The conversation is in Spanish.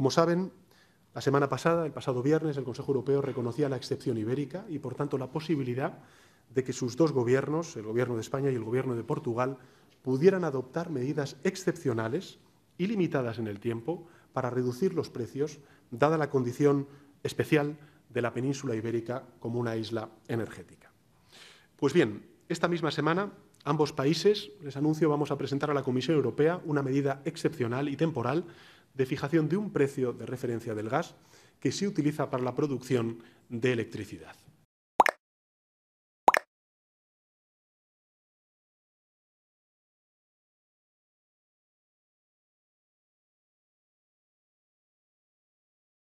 Como saben, la semana pasada, el pasado viernes, el Consejo Europeo reconocía la excepción ibérica y, por tanto, la posibilidad de que sus dos gobiernos, el Gobierno de España y el Gobierno de Portugal, pudieran adoptar medidas excepcionales y limitadas en el tiempo para reducir los precios, dada la condición especial de la península ibérica como una isla energética. Pues bien, esta misma semana ambos países, les anuncio, vamos a presentar a la Comisión Europea una medida excepcional y temporal de fijación de un precio de referencia del gas que se utiliza para la producción de electricidad.